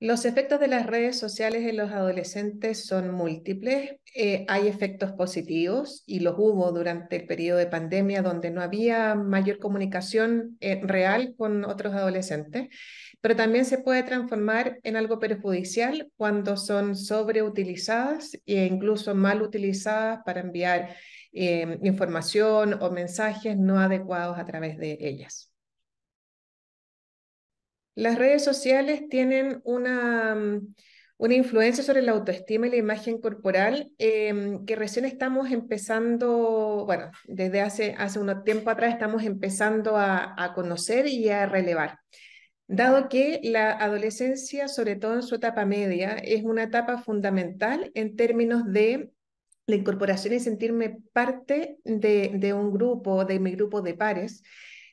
Los efectos de las redes sociales en los adolescentes son múltiples. Eh, hay efectos positivos y los hubo durante el periodo de pandemia donde no había mayor comunicación eh, real con otros adolescentes, pero también se puede transformar en algo perjudicial cuando son sobreutilizadas e incluso mal utilizadas para enviar em, información o mensajes no adecuados a través de ellas. Las redes sociales tienen una, mm, una influencia sobre la autoestima y la imagen corporal em, que recién estamos empezando, bueno, desde hace, hace un tiempo atrás estamos empezando a, conocer y a relevar. Dado que la adolescencia, sobre todo en su etapa media, es una etapa fundamental en términos de la incorporación y sentirme parte de, de un grupo, de mi grupo de pares,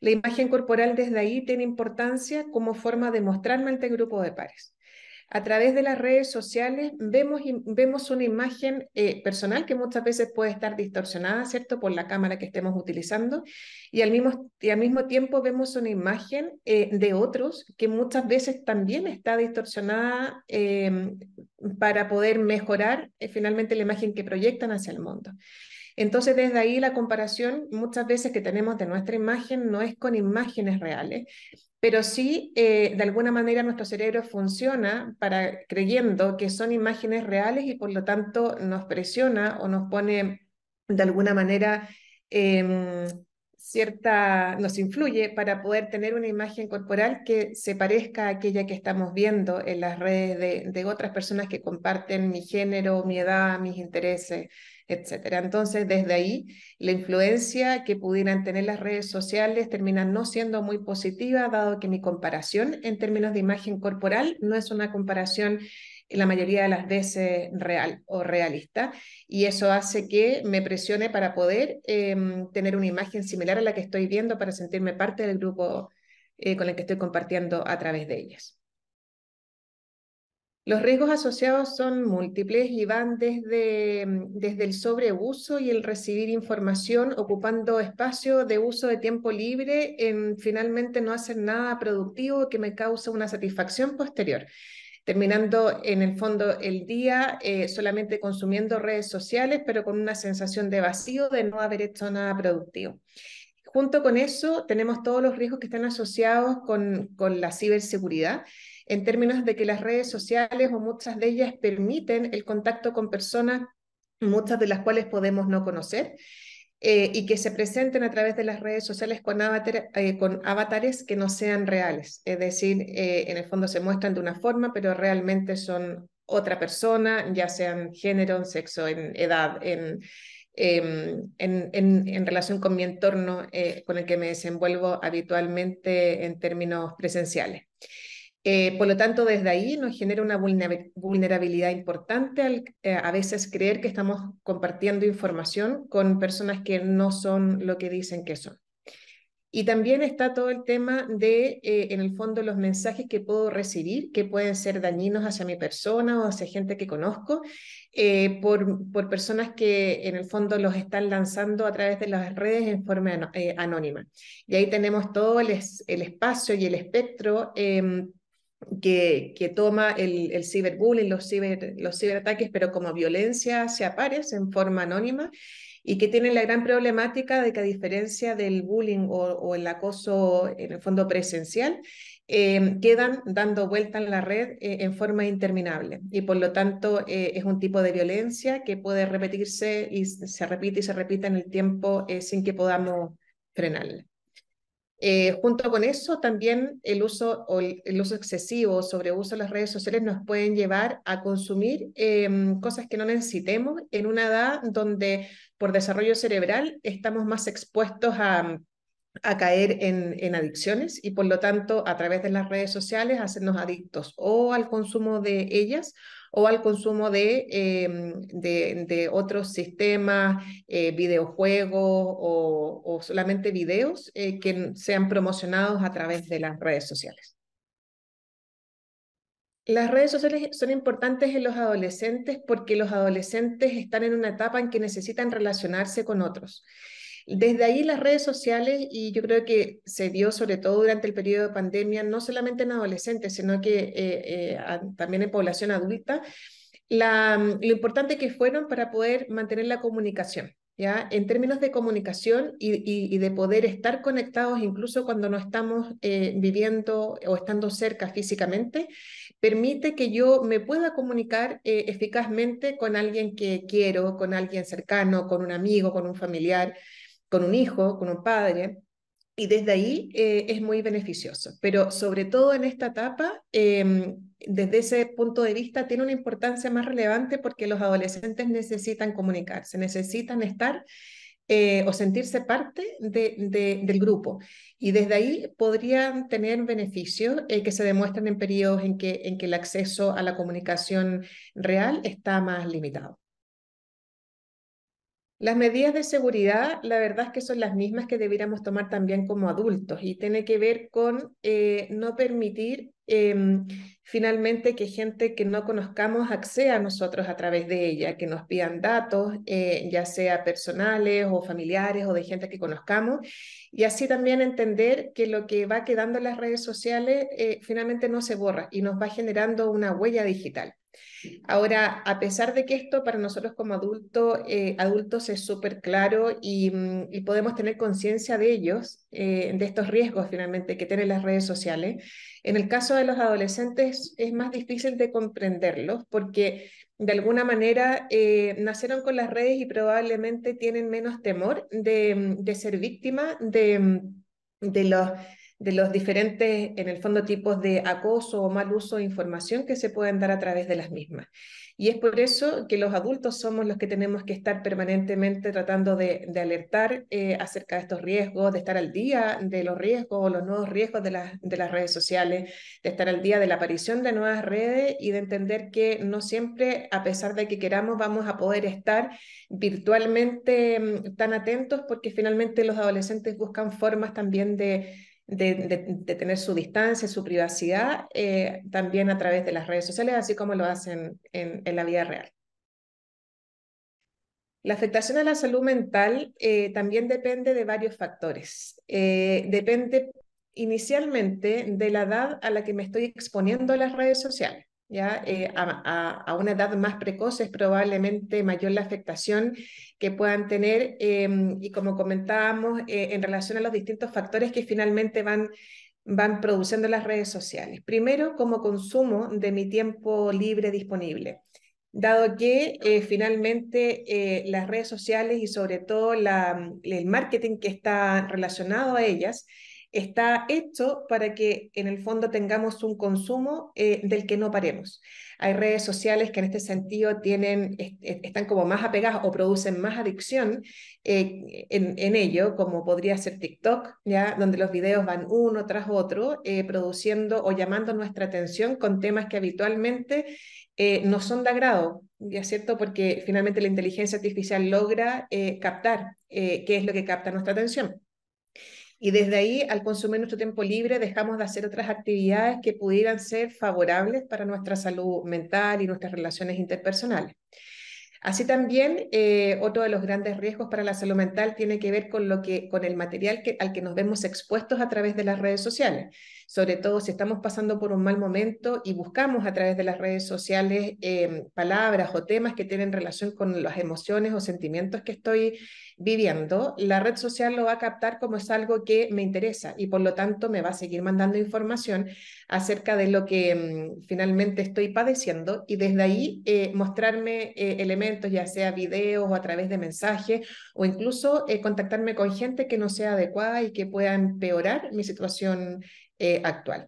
la imagen corporal desde ahí tiene importancia como forma de mostrarme ante el grupo de pares. A través de las redes sociales vemos, vemos una imagen eh, personal que muchas veces puede estar distorsionada, ¿cierto?, por la cámara que estemos utilizando y al mismo, al mismo tiempo vemos una imagen eh, de otros que muchas veces también está distorsionada eh, para poder mejorar finalmente la imagen que proyectan hacia el mundo. Entonces, desde ahí la comparación muchas veces que tenemos de nuestra imagen no es con imágenes reales, pero sí, eh, de alguna manera, nuestro cerebro funciona para creyendo que son imágenes reales y por lo tanto nos presiona o nos pone de alguna manera... Em, cierta, nos influye para poder tener una imagen corporal que se parezca a aquella que estamos viendo en las redes de otras personas que comparten mi género, mi edad, mis intereses, etcétera. Entonces, desde ahí, la influencia que pudieran tener las redes sociales termina no siendo muy positiva, dado que mi comparación en términos de imagen corporal no es una comparación eh, la mayoría de las veces real o realista, y eso hace que me presione para poder em, tener una imagen similar a la que estoy viendo para sentirme parte del grupo eh, con el que estoy compartiendo a través de ellas. Los riesgos asociados son múltiples y van desde, mm, desde el sobreuso y el recibir información ocupando espacio de uso de tiempo libre en finalmente no hacer nada productivo que me cause una satisfacción posterior terminando en el fondo el día eh, solamente consumiendo redes sociales, pero con una sensación de vacío de no haber hecho nada productivo. Junto con eso, tenemos todos los riesgos que están asociados con la ciberseguridad, en términos de que las redes sociales o muchas de ellas permiten el contacto con personas, muchas de las cuales podemos no conocer, eh, y que se presenten a través de las redes sociales con, avatar, eh, con avatares que no sean reales. Es decir, eh, en el fondo se muestran de una forma, pero realmente son otra persona, ya sean género, en sexo, en edad, em, en, en, en relación con mi entorno con el que me desenvuelvo habitualmente en términos presenciales. Eh, por lo tanto, desde ahí nos genera una vulnerabilidad importante eh, a veces creer que estamos compartiendo información con personas que no son lo que dicen que son. Y también está todo el tema de, eh, en el fondo, los mensajes que puedo recibir, que pueden ser dañinos hacia mi persona o hacia gente que conozco, por, por personas que, en el fondo, los están lanzando a través de las redes en forma anónima. Y ahí tenemos todo el, el espacio y el espectro em, que, toma el, ciberbullying, los, los ciberataques, pero como violencia se pares en forma anónima y que tiene la gran problemática de que a diferencia del bullying o, el acoso en el fondo presencial, em, quedan dando vuelta en la red eh, en forma interminable y por lo tanto eh, es un tipo de violencia que puede repetirse y se repite y se repite en el tiempo eh, sin que podamos frenarla. Eh, junto con eso, también el uso, o el uso excesivo o sobreuso de las redes sociales nos pueden llevar a consumir em, cosas que no necesitemos en una edad donde por desarrollo cerebral estamos más expuestos a, caer en, en, adicciones y por lo tanto a través de las redes sociales hacernos adictos o al consumo de ellas o al consumo de, em, otros sistemas, eh, videojuegos o, solamente videos eh, que sean promocionados a través de las redes sociales. Las redes sociales son importantes en los adolescentes porque los adolescentes están en una etapa en que necesitan relacionarse con otros. Desde ahí las redes sociales, y yo creo que se dio sobre todo durante el periodo de pandemia, no solamente en adolescentes, sino que eh, eh, también en población adulta, mm, lo importante que fueron para poder mantener la comunicación. ¿Ya? En términos de comunicación y, de poder estar conectados incluso cuando no estamos eh, viviendo o estando cerca físicamente, permite que yo me pueda comunicar eficazmente con alguien que quiero, con alguien cercano, con un amigo, con un familiar con un hijo, con un padre, y desde ahí eh, es muy beneficioso. Pero sobre todo en esta etapa, em, desde ese punto de vista, tiene una importancia más relevante porque los adolescentes necesitan comunicarse, necesitan estar eh, o sentirse parte del grupo. Y desde ahí podrían tener beneficios eh, que se demuestran en periodos en que el acceso a la comunicación real está más limitado. Las medidas de seguridad, la verdad es que son las mismas que debiéramos tomar también como adultos y tiene que ver con eh, no permitir em, finalmente que gente que no conozcamos acceda a nosotros a través de ella, que nos pidan datos, eh, ya sea personales o familiares o de gente que conozcamos, y así también entender que lo que va quedando en las redes sociales eh, finalmente no se borra y nos va generando una huella digital. Ahora, a pesar de que esto para nosotros como eh, adultos es súper claro mm, y, podemos tener conciencia de ellos, eh, de estos riesgos finalmente que tienen las redes sociales, en el caso de los adolescentes es más difícil de comprenderlos porque de alguna manera eh, nacieron con las redes y probablemente tienen menos temor de, mm, ser víctima de, mm, de los de los diferentes, en el fondo, tipos de acoso o mal uso de información que se pueden dar a través de las mismas. Y es por eso que los adultos somos los que tenemos que estar permanentemente tratando de, de alertar eh, acerca de estos riesgos, de estar al día de los riesgos o los nuevos riesgos de, las de las redes sociales, de estar al día de la aparición de nuevas redes y de entender que no siempre, a pesar de que queramos, vamos a poder estar virtualmente mm, tan atentos porque finalmente los adolescentes buscan formas también de de, tener su distancia, su privacidad, eh, también a través de las redes sociales, así como lo hacen en, la vida real. La afectación a la salud mental eh, también depende de varios factores. Eh, depende inicialmente de la edad a la que me estoy exponiendo a las redes sociales. ¿ya? Eh, a, una edad más precoz es probablemente mayor la afectación que puedan tener em, y como comentábamos eh, en relación a los distintos factores que finalmente van, produciendo las redes sociales. Primero, como consumo de mi tiempo libre disponible. Dado que eh, finalmente las redes sociales y sobre todo el marketing que está relacionado a ellas está hecho para que en el fondo tengamos un consumo eh, del que no paremos. Hay redes sociales que en este sentido tienen, están como más apegadas o producen más adicción eh, en, ello, como podría ser TikTok, ¿ya? donde los videos van uno tras otro, eh, produciendo o llamando nuestra atención con temas que habitualmente no son de agrado, ¿ya cierto? Porque finalmente la inteligencia artificial logra captar qué es lo que capta nuestra atención y desde ahí, al consumir nuestro tiempo libre, dejamos de hacer otras actividades que pudieran ser favorables para nuestra salud mental y nuestras relaciones interpersonales. Así también, eh, otro de los grandes riesgos para la salud mental tiene que ver con, lo que, con el material que, al que nos vemos expuestos a través de las redes sociales sobre todo si estamos pasando por un mal momento y buscamos a través de las redes sociales em, palabras o temas que tienen relación con las emociones o sentimientos que estoy viviendo, la red social lo va a captar como es algo que me interesa y por lo tanto me va a seguir mandando información acerca de lo que em, finalmente estoy padeciendo y desde ahí eh, mostrarme eh, elementos, ya sea videos o a través de mensajes o incluso eh, contactarme con gente que no sea adecuada y que pueda empeorar mi situación eh, actual.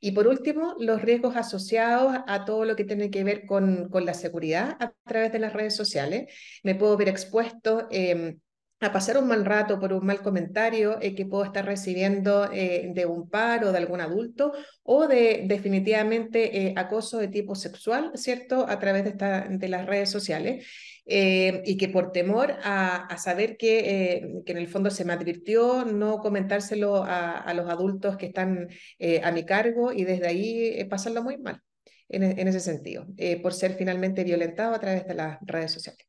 Y por último, los riesgos asociados a todo lo que tiene que ver con, con la seguridad a través de las redes sociales. Me puedo ver expuesto. Em, a pasar un mal rato por un mal comentario eh, que puedo estar recibiendo eh, de un par o de algún adulto o de definitivamente acoso de tipo sexual, ¿cierto? A través de, esta, de las redes sociales. Eh, y que por temor a, saber eh, que, en el fondo se me advirtió, no comentárselo a, los adultos que están eh, a mi cargo y desde ahí pasarlo muy mal en, e, ese sentido, por ser finalmente violentado a través de las redes sociales.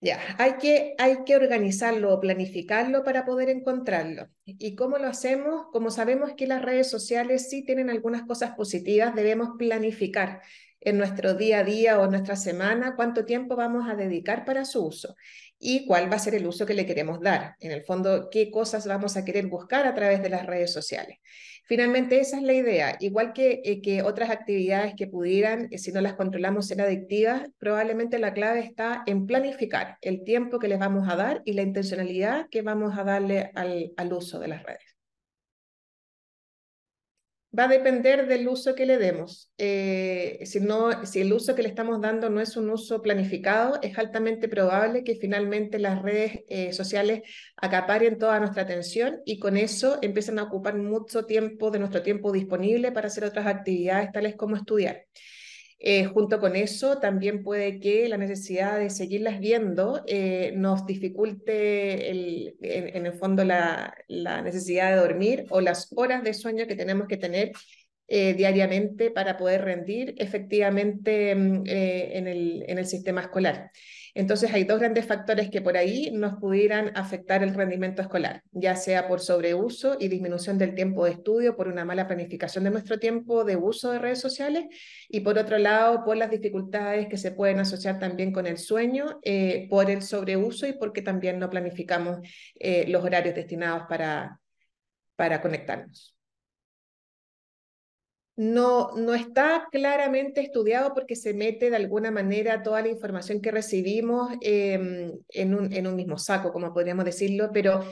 Ya, hay, que, hay que organizarlo planificarlo para poder encontrarlo. ¿Y cómo lo hacemos? Como sabemos que las redes sociales sí tienen algunas cosas positivas, debemos planificar en nuestro día a día o nuestra semana, cuánto tiempo vamos a dedicar para su uso y cuál va a ser el uso que le queremos dar. En el fondo, qué cosas vamos a querer buscar a través de las redes sociales. Finalmente, esa es la idea. Igual que, eh, que otras actividades que pudieran, eh, si no las controlamos, ser adictivas, probablemente la clave está en planificar el tiempo que les vamos a dar y la intencionalidad que vamos a darle al uso de las redes va a depender del uso que le demos. Eh, si, no, si el uso que le estamos dando no es un uso planificado, es altamente probable que finalmente las redes eh, sociales acaparen toda nuestra atención y con eso empiezan a ocupar mucho tiempo de nuestro tiempo disponible para hacer otras actividades tales como estudiar. Eh, junto con eso, también puede que la necesidad de seguirlas viendo eh, nos dificulte en, el fondo la, necesidad de dormir o las horas de sueño que tenemos que tener eh, diariamente para poder rendir efectivamente mm, el, en, el, sistema escolar. Entonces hay dos grandes factores que por ahí nos pudieran afectar el rendimiento escolar, ya sea por sobreuso y disminución del tiempo de estudio, por una mala planificación de nuestro tiempo de uso de redes sociales y por otro lado por las dificultades que se pueden asociar también con el sueño, eh, por el sobreuso y porque también no planificamos eh, los horarios destinados para, para conectarnos no, está claramente estudiado porque se mete de alguna manera toda la información que recibimos em, en, un, mismo saco, como podríamos decirlo, pero,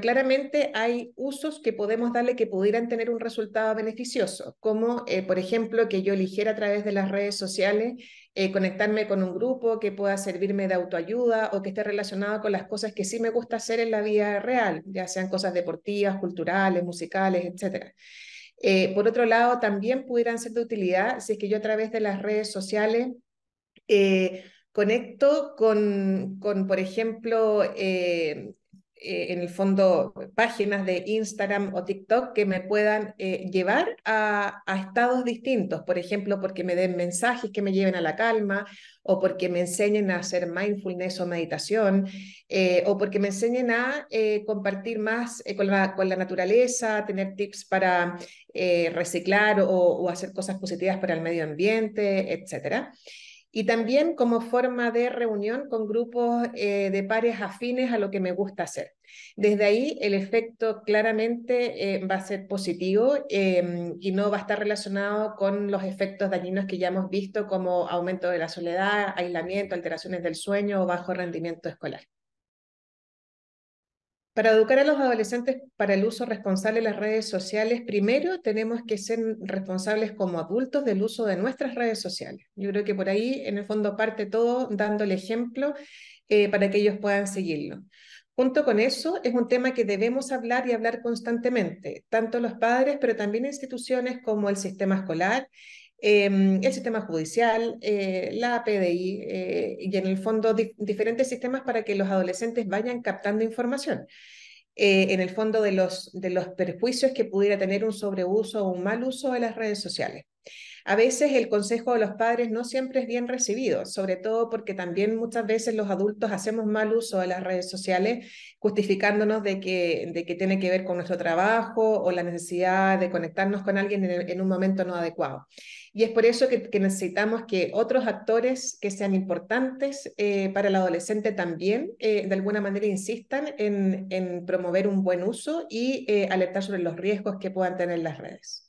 claramente hay usos que podemos darle que pudieran tener un resultado beneficioso, como eh, por ejemplo que yo eligiera a través de las redes sociales eh, conectarme con un grupo que pueda servirme de autoayuda o que esté relacionado con las cosas que sí me gusta hacer en la vida real, ya sean cosas deportivas, culturales, musicales, etcétera. Eh, por otro lado, también pudieran ser de utilidad si es que yo a través de las redes sociales eh, conecto con, con por ejemplo, eh, eh, en el fondo, páginas de Instagram o TikTok que me puedan eh, llevar a, estados distintos, por ejemplo, porque me den mensajes que me lleven a la calma, o porque me enseñen a hacer mindfulness o meditación, eh, o porque me enseñen a compartir más con la, naturaleza, tener tips para reciclar o, o hacer cosas positivas para el medio ambiente, etcétera y también como forma de reunión con grupos eh, de pares afines a lo que me gusta hacer. Desde ahí el efecto claramente eh, va a ser positivo em, y no va a estar relacionado con los efectos dañinos que ya hemos visto como aumento de la soledad, aislamiento, alteraciones del sueño o bajo rendimiento escolar. Para educar a los adolescentes para el uso responsable de las redes sociales, primero tenemos que ser responsables como adultos del uso de nuestras redes sociales. Yo creo que por ahí, en el fondo, parte todo dándole ejemplo eh, para que ellos puedan seguirlo. Junto con eso, es un tema que debemos hablar y hablar constantemente, tanto los padres, pero también instituciones como el sistema escolar Em, el sistema judicial, eh, la PDI eh, y en el fondo diferentes sistemas para que los adolescentes vayan captando información. Eh, en el fondo de los, de los perjuicios que pudiera tener un sobreuso o un mal uso de las redes sociales. A veces el consejo de los padres no siempre es bien recibido, sobre todo porque también muchas veces los adultos hacemos mal uso de las redes sociales, justificándonos de que, de que tiene que ver con nuestro trabajo o la necesidad de conectarnos con alguien en, un momento no adecuado. Y es por eso que, necesitamos que otros actores que sean importantes eh, para el adolescente también, eh, de alguna manera, insistan en, promover un buen uso y eh, alertar sobre los riesgos que puedan tener las redes.